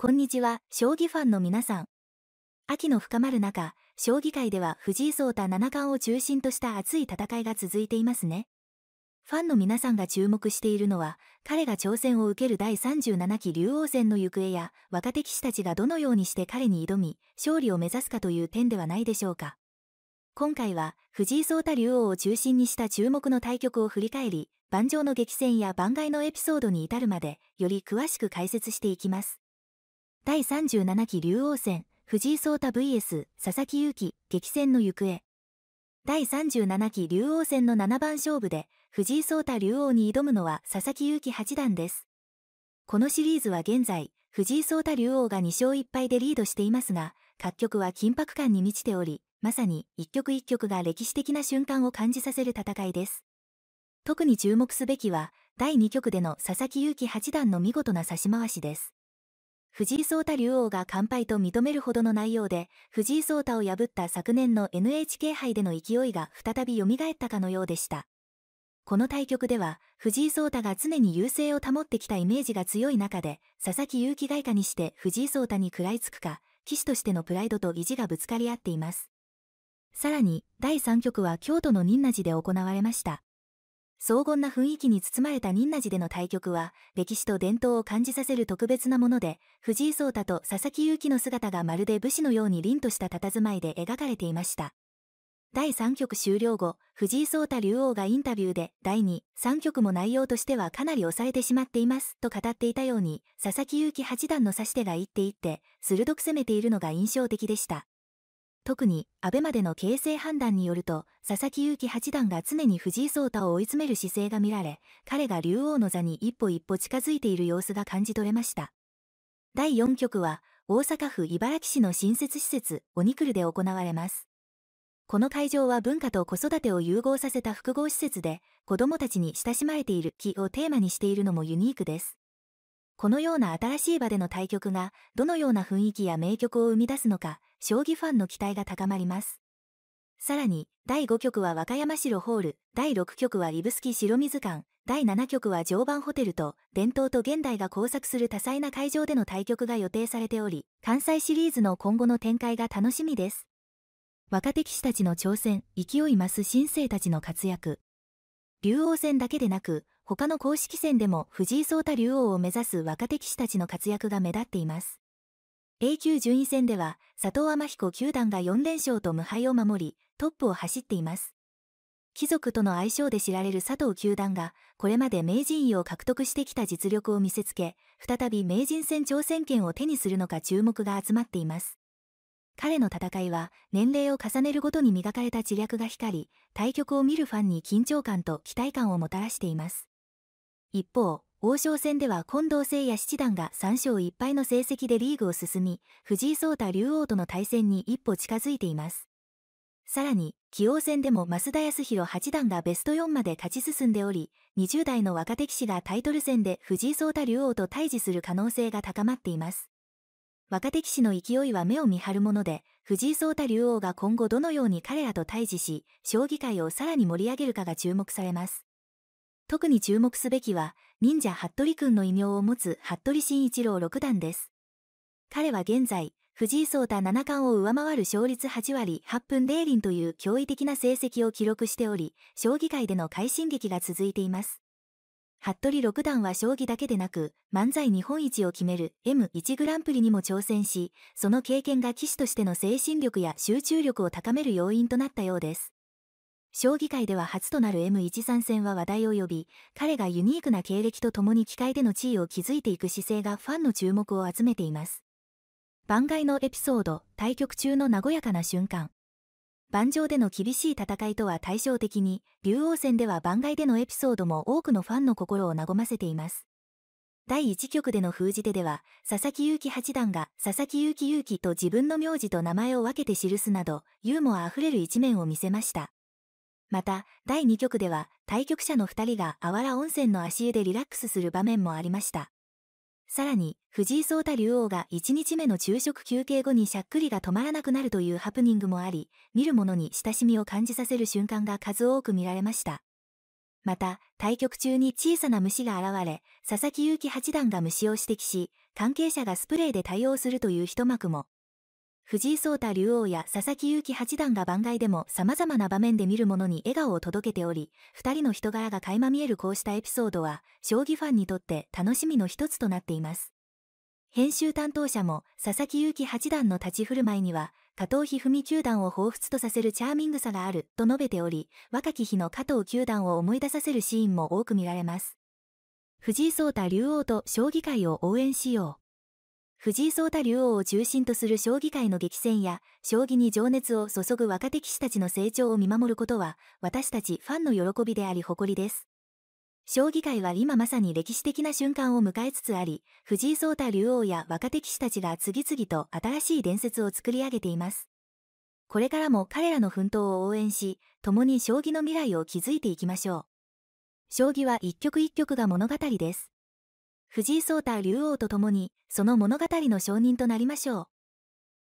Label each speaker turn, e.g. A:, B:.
A: こんにちは、将棋ファンの皆さん。秋の深まる中、将棋界では藤井聡太七冠を中心とした熱い戦いが続いていますね。ファンの皆さんが注目しているのは、彼が挑戦を受ける第37期竜王戦の行方や、若手棋士たちがどのようにして彼に挑み、勝利を目指すかという点ではないでしょうか。今回は、藤井聡太竜王を中心にした注目の対局を振り返り、盤上の激戦や番外のエピソードに至るまで、より詳しく解説していきます。第37期竜王戦、藤井聡太 VS 佐々木勇気激戦の行方。第37期竜王戦の7番勝負で、藤井聡太竜王に挑むのは佐々木勇気八段です。このシリーズは現在、藤井聡太竜王が2勝1敗でリードしていますが、各局は緊迫感に満ちており、まさに一局一局が歴史的な瞬間を感じさせる戦いです。特に注目すべきは、第2局での佐々木勇気八段の見事な指し回しです。藤井聡太竜王が完敗と認めるほどの内容で、藤井聡太を破った昨年の NHK 杯での勢いが再び蘇ったかのようでした。この対局では、藤井聡太が常に優勢を保ってきたイメージが強い中で、佐々木勇気外科にして藤井聡太に食らいつくか、棋士としてのプライドと意地がぶつかり合っています。さらに、第3局は京都の仁和寺で行われました。荘厳な雰囲気に包まれた仁和寺での対局は、歴史と伝統を感じさせる特別なもので、藤井聡太と佐々木勇気の姿がまるで武士のように凛とした佇まいで描かれていました。第3局終了後、藤井聡太竜王がインタビューで、第2、3局も内容としてはかなり抑えてしまっています、と語っていたように、佐々木勇気八段の指し手が一手一手、鋭く攻めているのが印象的でした。特に、安倍までの形勢判断によると、佐々木勇気八段が常に藤井聡太を追い詰める姿勢が見られ、彼が竜王の座に一歩一歩近づいている様子が感じ取れました。第4局は、大阪府茨木市の新設施設、オニクルで行われます。この会場は文化と子育てを融合させた複合施設で、子供たちに親しまれている木をテーマにしているのもユニークです。このような新しい場での対局がどのような雰囲気や名曲を生み出すのか将棋ファンの期待が高まりますさらに第5局は和歌山城ホール第6局は指宿白水館第7局は常磐ホテルと伝統と現代が交錯する多彩な会場での対局が予定されており関西シリーズの今後の展開が楽しみです若手棋士たちの挑戦勢い増す新生たちの活躍竜王戦だけでなく他の公式戦でも藤井聡太竜王を目指す若手棋士たちの活躍が目立っています。A 級順位戦では、佐藤天彦九段が4連勝と無敗を守り、トップを走っています。貴族との相性で知られる佐藤九段が、これまで名人位を獲得してきた実力を見せつけ、再び名人戦挑戦権を手にするのか注目が集まっています。彼の戦いは、年齢を重ねるごとに磨かれた知略が光り、対局を見るファンに緊張感と期待感をもたらしています。一方、王将戦では近藤誠也七段が3勝1敗の成績でリーグを進み、藤井聡太竜王との対戦に一歩近づいています。さらに、棋王戦でも増田康弘八段がベスト4まで勝ち進んでおり、20代の若手棋士がタイトル戦で藤井聡太竜王と対峙する可能性が高まっています。若手棋士の勢いは目を見張るもので、藤井聡太竜王が今後どのように彼らと対峙し、将棋界をさらに盛り上げるかが注目されます。特に注目すべきは、忍者服部くんの異名を持つ服部慎一郎六段です。彼は現在、藤井聡太七冠を上回る勝率8割8分0厘という驚異的な成績を記録しており、将棋界での快進撃が続いています。服部六段は将棋だけでなく、漫才日本一を決める M1 グランプリにも挑戦し、その経験が棋士としての精神力や集中力を高める要因となったようです。将棋界では初となる M13 戦は話題を呼び、彼がユニークな経歴とともに機械での地位を築いていく姿勢がファンの注目を集めています。番外のエピソード、対局中の和やかな瞬間。盤上での厳しい戦いとは対照的に、竜王戦では番外でのエピソードも多くのファンの心を和ませています。第1局での封じ手では、佐々木勇気八段が佐々木勇気勇気と自分の名字と名前を分けて記すなど、ユーモアあふれる一面を見せました。また、第2局では、対局者の2人があわら温泉の足湯でリラックスする場面もありました。さらに、藤井聡太竜王が1日目の昼食休憩後にしゃっくりが止まらなくなるというハプニングもあり、見る者に親しみを感じさせる瞬間が数多く見られました。また、対局中に小さな虫が現れ、佐々木勇気八段が虫を指摘し、関係者がスプレーで対応するという一幕も。藤井聡太竜王や佐々木勇気八段が番外でも様々な場面で見るものに笑顔を届けており、二人の人柄が垣間見えるこうしたエピソードは、将棋ファンにとって楽しみの一つとなっています。編集担当者も佐々木勇気八段の立ち振る舞いには、加藤一二三九段を彷彿とさせるチャーミングさがあると述べており、若き日の加藤九段を思い出させるシーンも多く見られます。藤井聡太竜王と将棋界を応援しよう。藤井聡太竜王を中心とする将棋界の激戦や、将棋に情熱を注ぐ若手棋士たちの成長を見守ることは、私たちファンの喜びであり誇りです。将棋界は今まさに歴史的な瞬間を迎えつつあり、藤井聡太竜王や若手棋士たちが次々と新しい伝説を作り上げています。これからも彼らの奮闘を応援し、共に将棋の未来を築いていきましょう。将棋は一局一局が物語です。藤井聡太竜王と共にその物語の証人となりましょう。